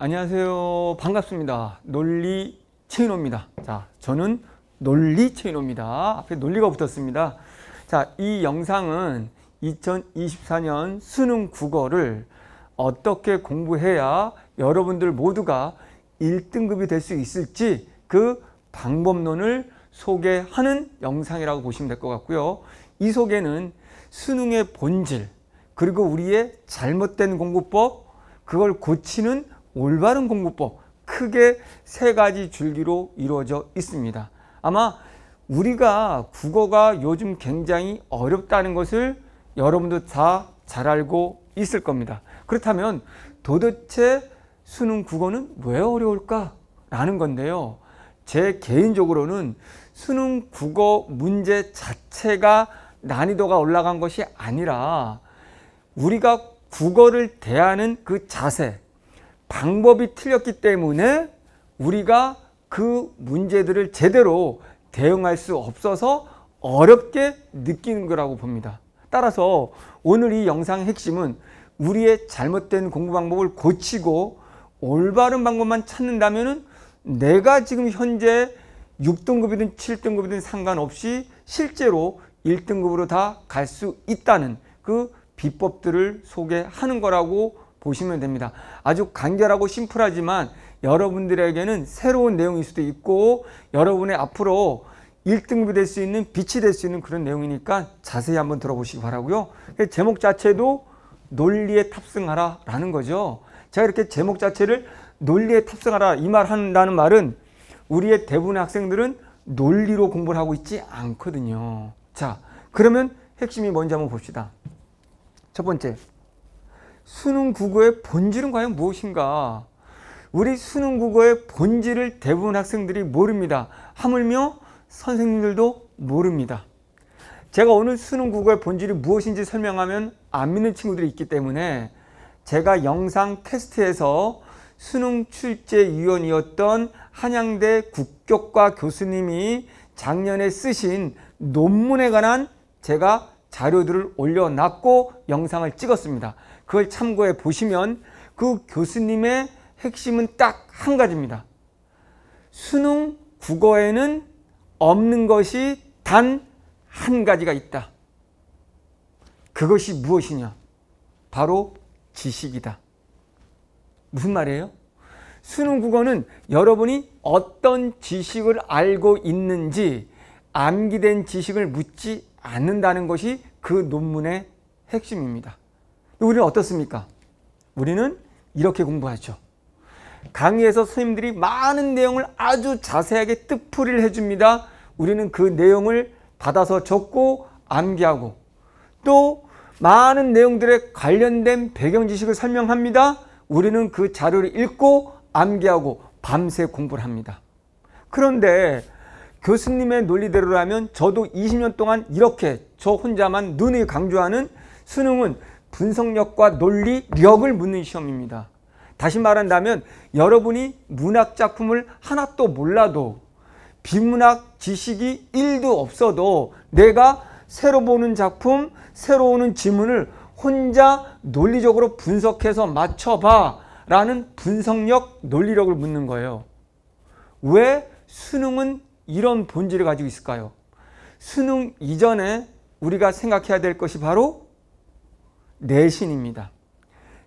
안녕하세요. 반갑습니다. 논리 체인호입니다. 자, 저는 논리 체인호입니다. 앞에 논리가 붙었습니다. 자, 이 영상은 2024년 수능 국어를 어떻게 공부해야 여러분들 모두가 1등급이 될 수 있을지 그 방법론을 소개하는 영상이라고 보시면 될 것 같고요. 이 소개는 수능의 본질, 그리고 우리의 잘못된 공부법, 그걸 고치는 올바른 공부법 크게 세 가지 줄기로 이루어져 있습니다. 아마 우리가 국어가 요즘 굉장히 어렵다는 것을 여러분도 다 잘 알고 있을 겁니다. 그렇다면 도대체 수능 국어는 왜 어려울까라는 건데요. 제 개인적으로는 수능 국어 문제 자체가 난이도가 올라간 것이 아니라 우리가 국어를 대하는 그 자세, 방법이 틀렸기 때문에 우리가 그 문제들을 제대로 대응할 수 없어서 어렵게 느끼는 거라고 봅니다. 따라서 오늘 이 영상의 핵심은 우리의 잘못된 공부 방법을 고치고 올바른 방법만 찾는다면 내가 지금 현재 6등급이든 7등급이든 상관없이 실제로 1등급으로 다 갈 수 있다는 그 비법들을 소개하는 거라고 보시면 됩니다. 아주 간결하고 심플하지만 여러분들에게는 새로운 내용일 수도 있고 여러분의 앞으로 1등급이 될 수 있는 빛이 될 수 있는 그런 내용이니까 자세히 한번 들어보시기 바라고요. 그 제목 자체도 논리에 탑승하라 라는 거죠. 제가 이렇게 제목 자체를 논리에 탑승하라 이 말 한다는 말은 우리의 대부분의 학생들은 논리로 공부를 하고 있지 않거든요. 자, 그러면 핵심이 뭔지 한번 봅시다. 첫 번째, 수능 국어의 본질은 과연 무엇인가? 우리 수능 국어의 본질을 대부분 학생들이 모릅니다. 하물며 선생님들도 모릅니다. 제가 오늘 수능 국어의 본질이 무엇인지 설명하면 안 믿는 친구들이 있기 때문에 제가 영상 테스트에서 수능 출제위원이었던 한양대 국격과 교수님이 작년에 쓰신 논문에 관한 제가 자료들을 올려놨고 영상을 찍었습니다. 그걸 참고해 보시면 그 교수님의 핵심은 딱 한 가지입니다. 수능 국어에는 없는 것이 단 한 가지가 있다. 그것이 무엇이냐? 바로 지식이다. 무슨 말이에요? 수능 국어는 여러분이 어떤 지식을 알고 있는지 암기된 지식을 묻지 않는다는 것이 그 논문의 핵심입니다. 우리는 어떻습니까? 우리는 이렇게 공부하죠. 강의에서 선생님들이 많은 내용을 아주 자세하게 뜻풀이를 해줍니다. 우리는 그 내용을 받아서 적고 암기하고 또 많은 내용들에 관련된 배경 지식을 설명합니다. 우리는 그 자료를 읽고 암기하고 밤새 공부를 합니다. 그런데 교수님의 논리대로라면 저도 20년 동안 이렇게 저 혼자만 눈을 강조하는 수능은 분석력과 논리력을 묻는 시험입니다. 다시 말한다면 여러분이 문학 작품을 하나도 몰라도 비문학 지식이 1도 없어도 내가 새로 보는 작품, 새로 오는 지문을 혼자 논리적으로 분석해서 맞춰봐 라는 분석력, 논리력을 묻는 거예요. 왜 수능은 이런 본질을 가지고 있을까요? 수능 이전에 우리가 생각해야 될 것이 바로 내신입니다.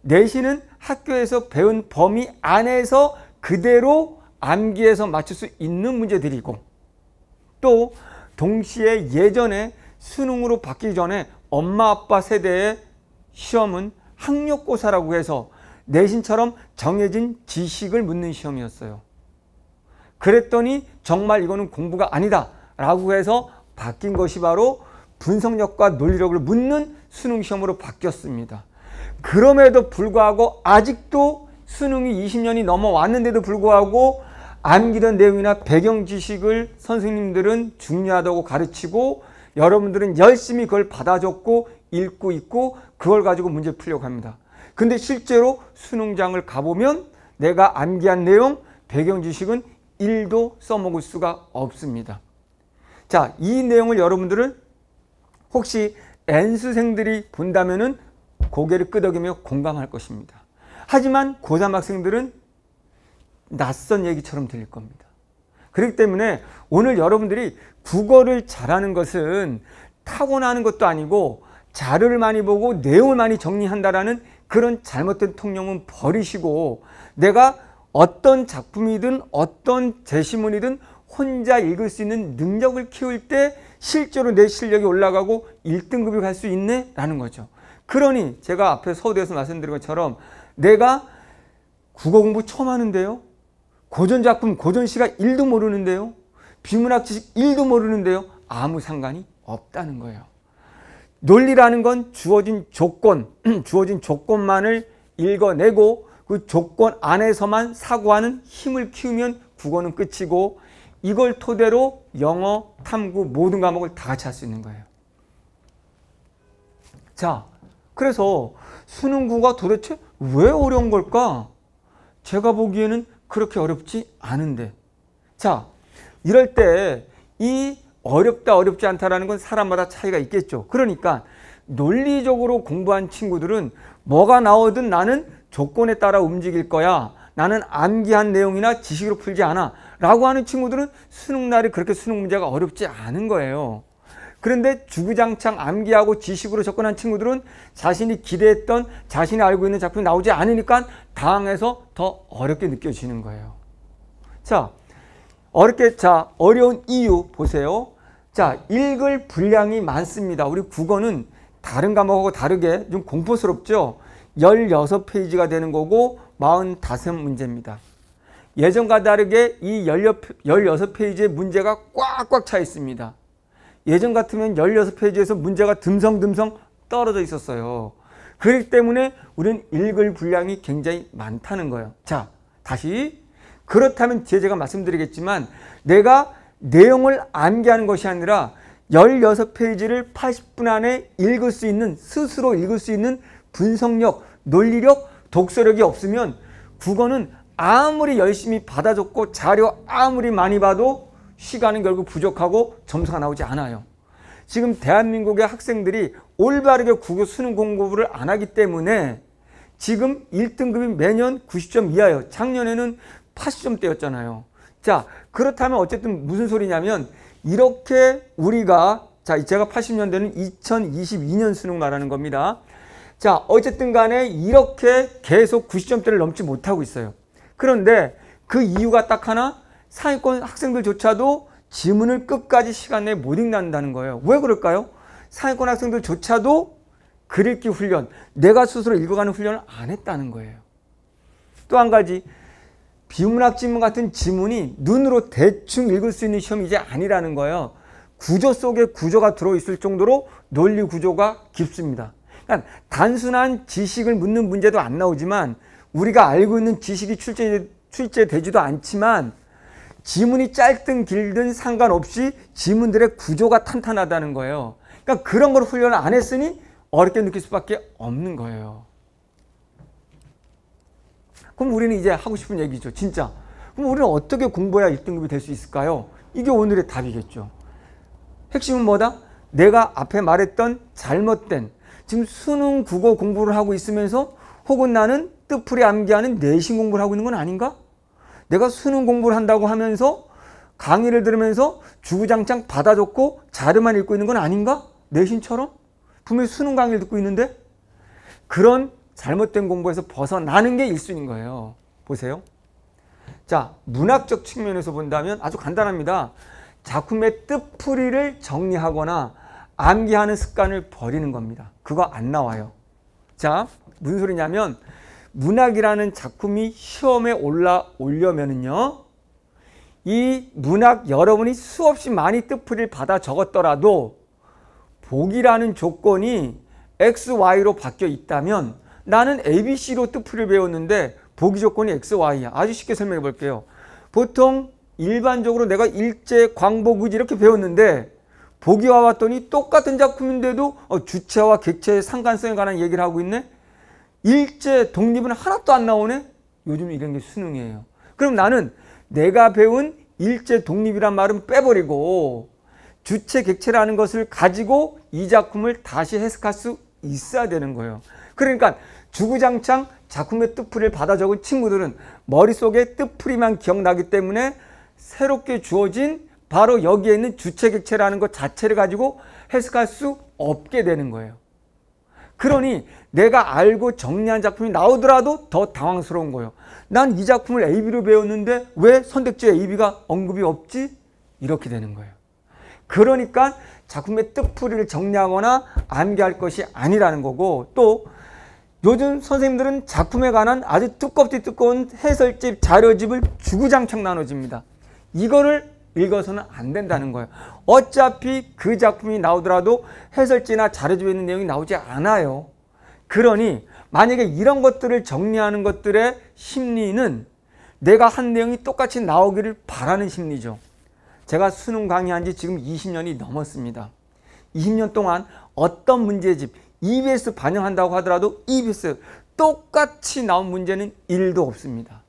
내신은 학교에서 배운 범위 안에서 그대로 암기해서 맞출 수 있는 문제들이고 또 동시에 예전에 수능으로 바뀌기 전에 엄마 아빠 세대의 시험은 학력고사라고 해서 내신처럼 정해진 지식을 묻는 시험이었어요. 그랬더니 정말 이거는 공부가 아니다 라고 해서 바뀐 것이 바로 분석력과 논리력을 묻는 수능 시험으로 바뀌었습니다. 그럼에도 불구하고 아직도 수능이 20년이 넘어왔는데도 불구하고 암기된 내용이나 배경 지식을 선생님들은 중요하다고 가르치고 여러분들은 열심히 그걸 받아줬고 읽고 있고 그걸 가지고 문제 풀려고 합니다. 근데 실제로 수능장을 가보면 내가 암기한 내용, 배경 지식은 1도 써먹을 수가 없습니다. 자, 이 내용을 여러분들은 혹시 N수생들이 본다면은 고개를 끄덕이며 공감할 것입니다. 하지만 고3 학생들은 낯선 얘기처럼 들릴 겁니다. 그렇기 때문에 오늘 여러분들이 국어를 잘하는 것은 타고나는 것도 아니고 자료를 많이 보고 내용을 많이 정리한다라는 그런 잘못된 통념은 버리시고 내가 어떤 작품이든 어떤 제시문이든 혼자 읽을 수 있는 능력을 키울 때 실제로 내 실력이 올라가고 1등급이 갈 수 있네? 라는 거죠. 그러니 제가 앞에 서울에서 말씀드린 것처럼 내가 국어 공부 처음 하는데요. 고전 작품, 고전 시가 1도 모르는데요. 비문학 지식 1도 모르는데요. 아무 상관이 없다는 거예요. 논리라는 건 주어진 조건, 주어진 조건만을 읽어내고 그 조건 안에서만 사고하는 힘을 키우면 국어는 끝이고 이걸 토대로 영어, 탐구 모든 과목을 다 같이 할 수 있는 거예요. 자, 그래서 수능구가 도대체 왜 어려운 걸까? 제가 보기에는 그렇게 어렵지 않은데. 자, 이럴 때 이 어렵다 어렵지 않다라는 건 사람마다 차이가 있겠죠. 그러니까 논리적으로 공부한 친구들은 뭐가 나오든 나는 조건에 따라 움직일 거야. 나는 암기한 내용이나 지식으로 풀지 않아. 라고 하는 친구들은 수능날이 그렇게 수능 문제가 어렵지 않은 거예요. 그런데 주구장창 암기하고 지식으로 접근한 친구들은 자신이 기대했던 자신이 알고 있는 작품이 나오지 않으니까 당해서 더 어렵게 느껴지는 거예요. 자, 어렵게 자 어려운 이유 보세요. 자, 읽을 분량이 많습니다. 우리 국어는 다른 과목하고 다르게 좀 공포스럽죠. 16페이지가 되는 거고 45문제입니다. 예전과 다르게 이 16페이지에 문제가 꽉꽉 차 있습니다. 예전 같으면 16페이지에서 문제가 듬성듬성 떨어져 있었어요. 그렇기 때문에 우리는 읽을 분량이 굉장히 많다는 거예요. 자, 다시 그렇다면 뒤에 제가 말씀드리겠지만 내가 내용을 암기하는 것이 아니라 16페이지를 80분 안에 읽을 수 있는 스스로 읽을 수 있는 분석력, 논리력, 독서력이 없으면 국어는 아무리 열심히 받아줬고 자료 아무리 많이 봐도 시간은 결국 부족하고 점수가 나오지 않아요. 지금 대한민국의 학생들이 올바르게 국어 수능 공부를 안 하기 때문에 지금 1등급이 매년 90점 이하예요. 작년에는 80점대였잖아요. 자 그렇다면 어쨌든 무슨 소리냐면 이렇게 우리가 자 제가 80년대는 2022년 수능 말하는 겁니다. 자 어쨌든 간에 이렇게 계속 90점대를 넘지 못하고 있어요. 그런데 그 이유가 딱 하나 상위권 학생들조차도 지문을 끝까지 시간 내에 못 읽는다는 거예요. 왜 그럴까요? 상위권 학생들조차도 글 읽기 훈련, 내가 스스로 읽어가는 훈련을 안 했다는 거예요. 또 한 가지, 비문학 지문 같은 지문이 눈으로 대충 읽을 수 있는 시험이 이제 아니라는 거예요. 구조 속에 구조가 들어있을 정도로 논리 구조가 깊습니다. 그러니까 단순한 지식을 묻는 문제도 안 나오지만 우리가 알고 있는 지식이 출제, 출제되지도 않지만 지문이 짧든 길든 상관없이 지문들의 구조가 탄탄하다는 거예요. 그러니까 그런 걸 훈련을 안 했으니 어렵게 느낄 수밖에 없는 거예요. 그럼 우리는 이제 하고 싶은 얘기죠. 진짜. 그럼 우리는 어떻게 공부해야 1등급이 될 수 있을까요? 이게 오늘의 답이겠죠. 핵심은 뭐다? 내가 앞에 말했던 잘못된 지금 수능 국어 공부를 하고 있으면서 혹은 나는 뜻풀이 암기하는 내신 공부를 하고 있는 건 아닌가? 내가 수능 공부를 한다고 하면서 강의를 들으면서 주구장창 받아줬고 자료만 읽고 있는 건 아닌가? 내신처럼? 분명히 수능 강의를 듣고 있는데 그런 잘못된 공부에서 벗어나는 게일순인 거예요. 보세요. 자, 문학적 측면에서 본다면 아주 간단합니다. 작품의 뜻풀이를 정리하거나 암기하는 습관을 버리는 겁니다. 그거 안 나와요. 자, 무슨 소리냐면 문학이라는 작품이 시험에 올라오려면요이 문학 여러분이 수없이 많이 뜻풀이를 받아 적었더라도 보기라는 조건이 XY로 바뀌어 있다면 나는 ABC로 뜻풀이를 배웠는데 보기 조건이 XY야. 아주 쉽게 설명해 볼게요. 보통 일반적으로 내가 일제, 광복, 의지 이렇게 배웠는데 보기와 왔더니 똑같은 작품인데도 어, 주체와 객체의 상관성에 관한 얘기를 하고 있네. 일제 독립은 하나도 안 나오네? 요즘 이런 게 수능이에요. 그럼 나는 내가 배운 일제 독립이란 말은 빼버리고 주체 객체라는 것을 가지고 이 작품을 다시 해석할 수 있어야 되는 거예요. 그러니까 주구장창 작품의 뜻풀이를 받아 적은 친구들은 머릿속에 뜻풀이만 기억나기 때문에 새롭게 주어진 바로 여기에 있는 주체 객체라는 것 자체를 가지고 해석할 수 없게 되는 거예요. 그러니 내가 알고 정리한 작품이 나오더라도 더 당황스러운 거예요. 난 이 작품을 AB로 배웠는데 왜선택지 AB가 언급이 없지? 이렇게 되는 거예요. 그러니까 작품의 뜻풀이를 정리하거나 암기할 것이 아니라는 거고 또 요즘 선생님들은 작품에 관한 아주 두껍디 두꺼운 해설집, 자료집을 주구장창 나눠집니다. 이거를 읽어서는 안 된다는 거예요. 어차피 그 작품이 나오더라도 해설지나 자료집에 있는 내용이 나오지 않아요. 그러니 만약에 이런 것들을 정리하는 것들의 심리는 내가 한 내용이 똑같이 나오기를 바라는 심리죠. 제가 수능 강의한 지 지금 20년이 넘었습니다. 20년 동안 어떤 문제집, EBS 반영한다고 하더라도 EBS 똑같이 나온 문제는 1도 없습니다.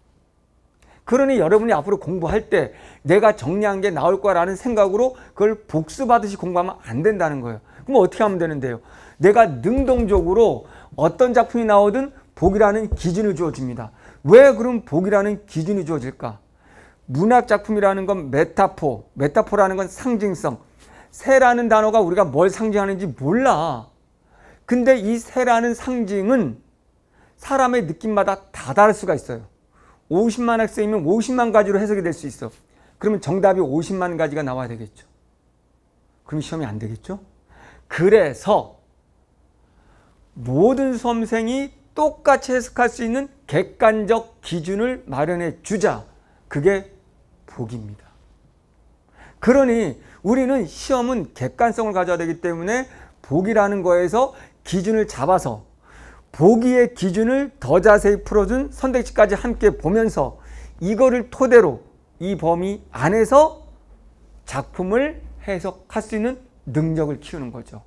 그러니 여러분이 앞으로 공부할 때 내가 정리한 게 나올 거라는 생각으로 그걸 복수받듯이 공부하면 안 된다는 거예요. 그럼 어떻게 하면 되는데요? 내가 능동적으로 어떤 작품이 나오든 복이라는 기준을 주어집니다왜 그럼 복이라는 기준이 주어질까? 문학 작품이라는 건 메타포, 메타포라는 건 상징성. 새라는 단어가 우리가 뭘 상징하는지 몰라. 근데 이 새라는 상징은 사람의 느낌마다 다 다를 수가 있어요. 50만 학생이면 50만 가지로 해석이 될 수 있어. 그러면 정답이 50만 가지가 나와야 되겠죠. 그럼 시험이 안 되겠죠? 그래서 모든 수험생이 똑같이 해석할 수 있는 객관적 기준을 마련해 주자. 그게 복입니다. 그러니 우리는 시험은 객관성을 가져야 되기 때문에 복이라는 거에서 기준을 잡아서 보기의 기준을 더 자세히 풀어준 선택지까지 함께 보면서 이거를 토대로 이 범위 안에서 작품을 해석할 수 있는 능력을 키우는 거죠.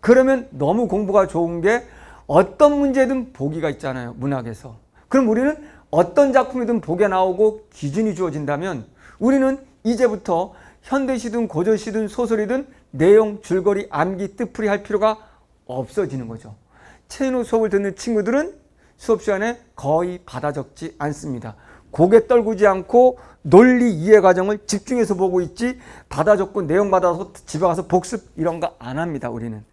그러면 너무 공부가 좋은 게 어떤 문제든 보기가 있잖아요. 문학에서. 그럼 우리는 어떤 작품이든 보게 나오고 기준이 주어진다면 우리는 이제부터 현대시든 고전시든 소설이든 내용, 줄거리, 암기, 뜻풀이 할 필요가 없어지는 거죠. 체인호 수업을 듣는 친구들은 수업 시간에 거의 받아 적지 않습니다. 고개 떨구지 않고 논리 이해 과정을 집중해서 보고 있지 받아 적고 내용 받아서 집에 가서 복습 이런 거 안 합니다. 우리는.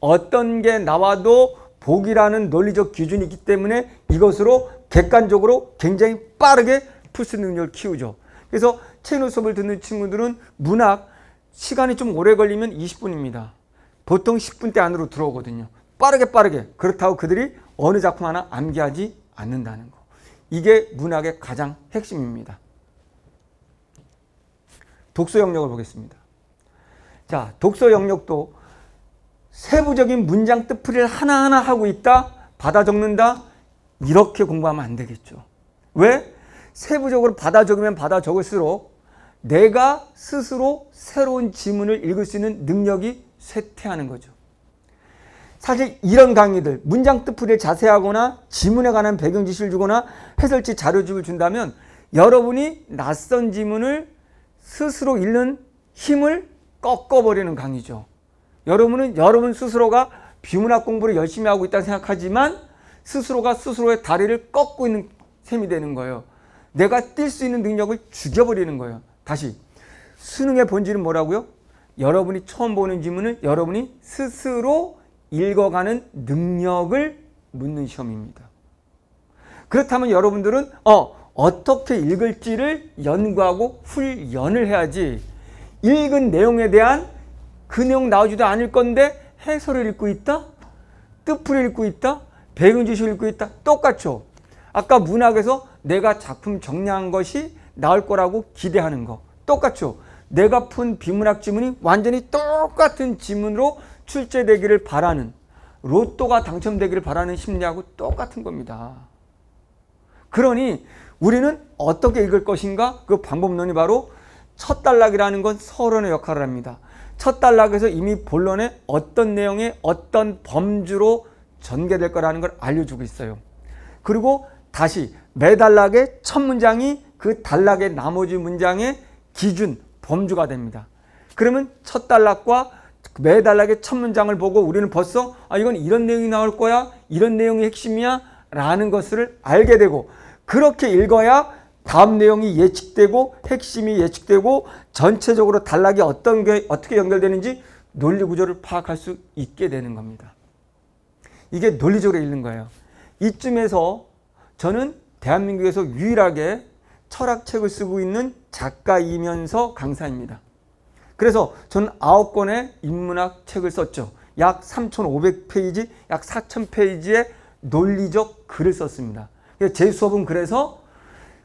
어떤 게 나와도 복이라는 논리적 기준이 있기 때문에 이것으로 객관적으로 굉장히 빠르게 풀수 능력을 키우죠. 그래서 체인 수업을 듣는 친구들은 문학 시간이 좀 오래 걸리면 20분입니다. 보통 10분대 안으로 들어오거든요. 빠르게 빠르게 그렇다고 그들이 어느 작품 하나 암기하지 않는다는 거. 이게 문학의 가장 핵심입니다. 독서 영역을 보겠습니다. 자, 독서 영역도 세부적인 문장 뜻풀이를 하나하나 하고 있다, 받아 적는다, 이렇게 공부하면 안 되겠죠. 왜? 세부적으로 받아 적으면 받아 적을수록 내가 스스로 새로운 지문을 읽을 수 있는 능력이 쇠퇴하는 거죠. 사실 이런 강의들 문장 뜻풀이에 자세하거나 지문에 관한 배경 지시를 주거나 해설지 자료집을 준다면 여러분이 낯선 지문을 스스로 읽는 힘을 꺾어버리는 강의죠. 여러분은 여러분 스스로가 비문학 공부를 열심히 하고 있다고 생각하지만 스스로가 스스로의 다리를 꺾고 있는 셈이 되는 거예요. 내가 뛸 수 있는 능력을 죽여버리는 거예요. 다시 수능의 본질은 뭐라고요? 여러분이 처음 보는 지문을 여러분이 스스로 읽어가는 능력을 묻는 시험입니다. 그렇다면 여러분들은 어, 어떻게 읽을지를 연구하고 훈련을 해야지 읽은 내용에 대한 그 내용 나오지도 않을 건데 해설을 읽고 있다? 뜻풀을 읽고 있다? 배경 지식을 읽고 있다? 똑같죠. 아까 문학에서 내가 작품 정리한 것이 나올 거라고 기대하는 거 똑같죠. 내가 푼 비문학 지문이 완전히 똑같은 지문으로 출제되기를 바라는 로또가 당첨되기를 바라는 심리하고 똑같은 겁니다. 그러니 우리는 어떻게 읽을 것인가? 그 방법론이 바로 첫 단락이라는 건 서론의 역할을 합니다. 첫 단락에서 이미 본론에 어떤 내용의 어떤 범주로 전개될 거라는 걸 알려주고 있어요. 그리고 다시 매 단락의 첫 문장이 그 단락의 나머지 문장의 기준, 범주가 됩니다. 그러면 첫 단락과 매달락의 첫 문장을 보고 우리는 벌써 아 이건 이런 내용이 나올 거야 이런 내용이 핵심이야 라는 것을 알게 되고 그렇게 읽어야 다음 내용이 예측되고 핵심이 예측되고 전체적으로 단락이 어떤 게 어떻게 연결되는지 논리 구조를 파악할 수 있게 되는 겁니다. 이게 논리적으로 읽는 거예요. 이쯤에서 저는 대한민국에서 유일하게 철학책을 쓰고 있는 작가이면서 강사입니다. 그래서 저는 9권의 인문학 책을 썼죠. 약 3,500페이지, 약 4,000페이지의 논리적 글을 썼습니다. 제 수업은 그래서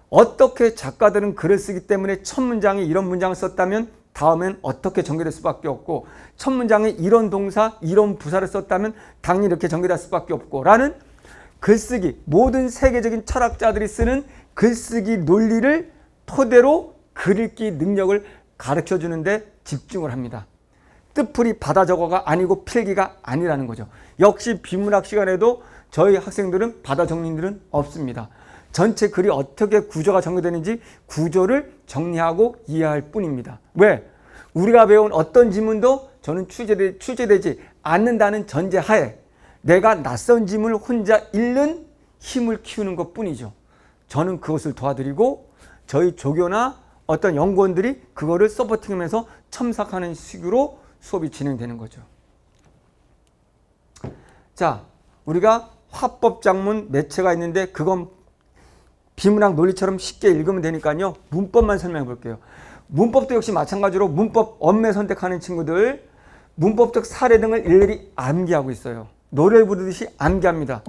어떻게 작가들은 글을 쓰기 때문에 첫 문장에 이런 문장을 썼다면 다음엔 어떻게 전개될 수밖에 없고 첫 문장에 이런 동사, 이런 부사를 썼다면 당연히 이렇게 전개될 수밖에 없고 라는 글쓰기, 모든 세계적인 철학자들이 쓰는 글쓰기 논리를 토대로 글읽기 능력을 가르쳐 주는데 집중을 합니다. 뜻풀이 바다 저거가 아니고 필기가 아니라는 거죠. 역시 비문학 시간에도 저희 학생들은 바다 정리들은 없습니다. 전체 글이 어떻게 구조가 정리되는지 구조를 정리하고 이해할 뿐입니다. 왜? 우리가 배운 어떤 지문도 저는 취재되, 취재되지 않는다는 전제하에 내가 낯선 짐을 혼자 읽는 힘을 키우는 것 뿐이죠. 저는 그것을 도와드리고 저희 조교나 어떤 연구원들이 그거를 서포팅하면서 첨삭하는 식으로 수업이 진행되는 거죠. 자, 우리가 화법 작문 매체가 있는데 그건 비문학 논리처럼 쉽게 읽으면 되니까요. 문법만 설명해 볼게요. 문법도 역시 마찬가지로 문법 엄매 선택하는 친구들 문법적 사례 등을 일일이 암기하고 있어요. 노래 부르듯이 암기합니다.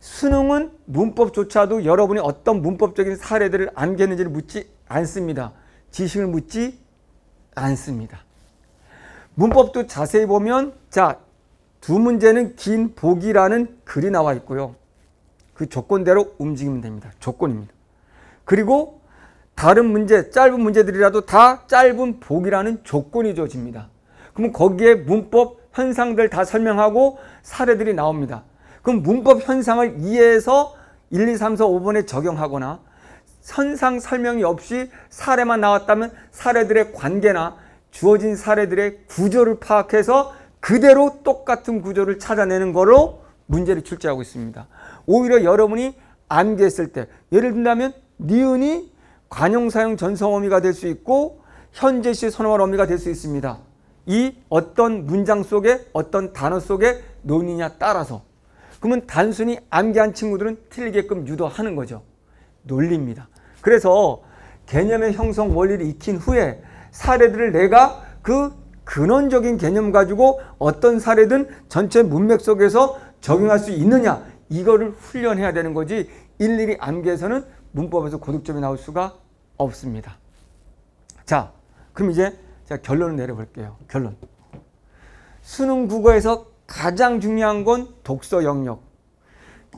수능은 문법조차도 여러분이 어떤 문법적인 사례들을 암기했는지를 묻지 않습니다. 지식을 묻지 않습니다. 문법도 자세히 보면 자, 두 문제는 긴 보기라는 글이 나와 있고요. 그 조건대로 움직이면 됩니다. 조건입니다. 그리고 다른 문제, 짧은 문제들이라도 다 짧은 보기라는 조건이 주어집니다 그럼 거기에 문법 현상들 다 설명하고 사례들이 나옵니다. 그럼 문법 현상을 이해해서 1, 2, 3, 4, 5번에 적용하거나 선상 설명이 없이 사례만 나왔다면 사례들의 관계나 주어진 사례들의 구조를 파악해서 그대로 똑같은 구조를 찾아내는 거로 문제를 출제하고 있습니다. 오히려 여러분이 암기했을 때 예를 든다면 니은이 관용사용 전성어미가 될 수 있고 현재시 선어말 어미가 될 수 있습니다. 이 어떤 문장 속에 어떤 단어 속에 논이냐 따라서 그러면 단순히 암기한 친구들은 틀리게끔 유도하는 거죠. 논리입니다. 그래서 개념의 형성 원리를 익힌 후에 사례들을 내가 그 근원적인 개념 가지고 어떤 사례든 전체 문맥 속에서 적용할 수 있느냐 이거를 훈련해야 되는 거지 일일이 암기해서는 문법에서 고득점이 나올 수가 없습니다. 자, 그럼 이제 제가 결론을 내려볼게요. 결론. 수능 국어에서 가장 중요한 건 독서 영역.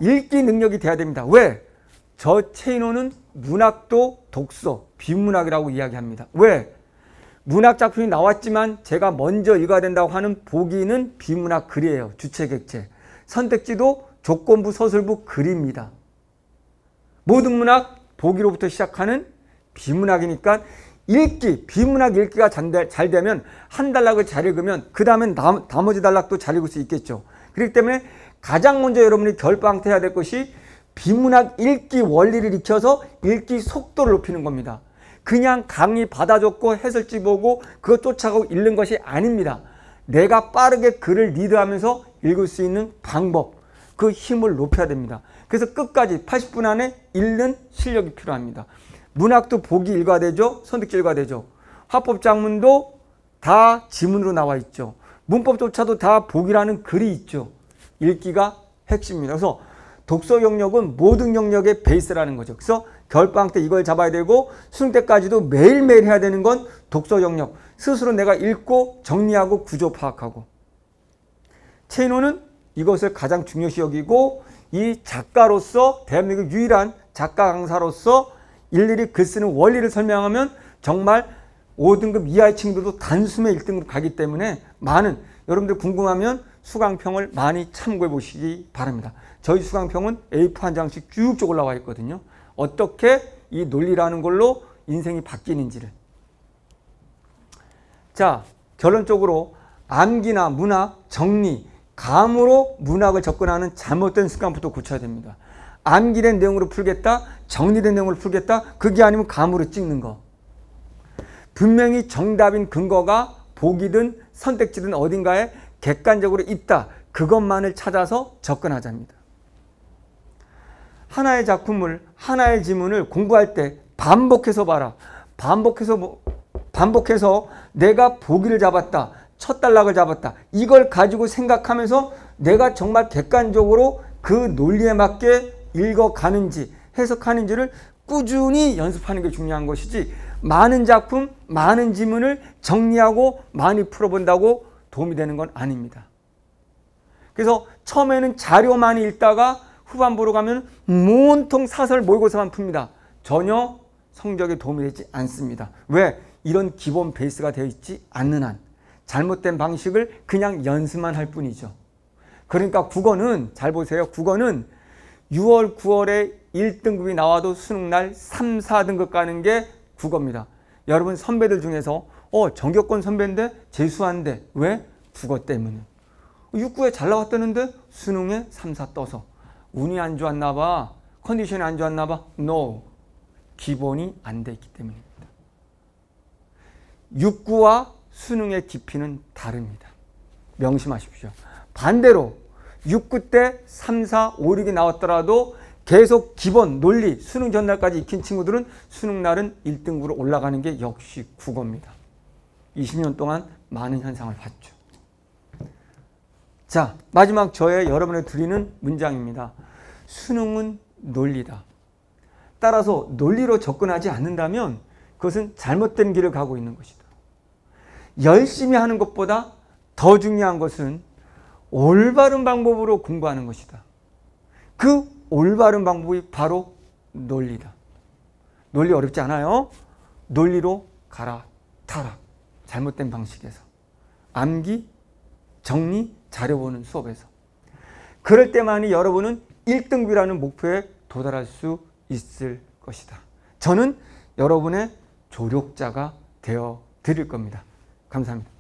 읽기 능력이 돼야 됩니다. 왜? 저 체인호는 문학도 독서, 비문학이라고 이야기합니다. 왜? 문학 작품이 나왔지만 제가 먼저 읽어야 된다고 하는 보기는 비문학 글이에요. 주체 객체. 선택지도 조건부 서술부 글입니다. 모든 문학 보기로부터 시작하는 비문학이니까 읽기, 비문학 읽기가 잘 되면 한 단락을 잘 읽으면 그 다음엔 나머지 단락도 잘 읽을 수 있겠죠. 그렇기 때문에 가장 먼저 여러분이 결방태해야 될 것이 비문학 읽기 원리를 익혀서 읽기 속도를 높이는 겁니다. 그냥 강의 받아줬고 해설지 보고 그것 쫓아가고 읽는 것이 아닙니다. 내가 빠르게 글을 리드하면서 읽을 수 있는 방법, 그 힘을 높여야 됩니다. 그래서 끝까지 80분 안에 읽는 실력이 필요합니다. 문학도 보기 읽어야 되죠. 선득지 읽어야 되죠. 화법 장문도 다 지문으로 나와 있죠. 문법조차도 다 보기라는 글이 있죠. 읽기가 핵심입니다. 그래서 독서 영역은 모든 영역의 베이스라는 거죠. 그래서 결방 때 이걸 잡아야 되고 수능 때까지도 매일매일 해야 되는 건 독서 영역. 스스로 내가 읽고 정리하고 구조 파악하고. 체인호는 이것을 가장 중요시 여기고 이 작가로서 대한민국 유일한 작가 강사로서 일일이 글 쓰는 원리를 설명하면 정말 5등급 이하의 친구들도 단숨에 1등급 가기 때문에 많은 여러분들 궁금하면 수강평을 많이 참고해 보시기 바랍니다. 저희 수강평은 A4 한 장씩 쭉쭉 올라와 있거든요. 어떻게 이 논리라는 걸로 인생이 바뀌는지를. 자, 결론적으로 암기나 문학, 정리, 감으로 문학을 접근하는 잘못된 습관부터 고쳐야 됩니다. 암기된 내용으로 풀겠다, 정리된 내용으로 풀겠다, 그게 아니면 감으로 찍는 거. 분명히 정답인 근거가 보기든 선택지든 어딘가에 객관적으로 있다. 그것만을 찾아서 접근하자입니다. 하나의 작품을 하나의 지문을 공부할 때 반복해서 봐라. 반복해서 뭐, 반복해서 내가 보기를 잡았다. 첫 단락을 잡았다. 이걸 가지고 생각하면서 내가 정말 객관적으로 그 논리에 맞게 읽어가는지 해석하는지를 꾸준히 연습하는 게 중요한 것이지 많은 작품, 많은 지문을 정리하고 많이 풀어본다고 도움이 되는 건 아닙니다. 그래서 처음에는 자료만 읽다가 후반부로 가면 온통 사설 모의고사만 풉니다. 전혀 성적에 도움이 되지 않습니다. 왜? 이런 기본 베이스가 되어 있지 않는 한 잘못된 방식을 그냥 연습만 할 뿐이죠. 그러니까 국어는 잘 보세요. 국어는 6월, 9월에 1등급이 나와도 수능날 3, 4등급 가는 게 국어입니다. 여러분 선배들 중에서 어, 전교권 선배인데 재수한데 왜? 국어 때문에. 육구에 잘 나왔다는데 수능에 3, 4 떠서. 운이 안 좋았나 봐. 컨디션이 안 좋았나 봐. No. 기본이 안돼 있기 때문입니다. 육구와 수능의 깊이는 다릅니다. 명심하십시오. 반대로 육구 때 3, 4, 5, 6이 나왔더라도 계속 기본, 논리, 수능 전날까지 익힌 친구들은 수능 날은 1등으로 올라가는 게 역시 국어입니다. 20년 동안 많은 현상을 봤죠. 자, 마지막 저의 여러분에 드리는 문장입니다. 수능은 논리다. 따라서 논리로 접근하지 않는다면 그것은 잘못된 길을 가고 있는 것이다. 열심히 하는 것보다 더 중요한 것은 올바른 방법으로 공부하는 것이다. 그 올바른 방법이 바로 논리다. 논리 어렵지 않아요? 논리로 가라, 타라. 잘못된 방식에서 암기, 정리, 자료 보는 수업에서 그럴 때만이 여러분은 1등급이라는 목표에 도달할 수 있을 것이다. 저는 여러분의 조력자가 되어 드릴 겁니다. 감사합니다.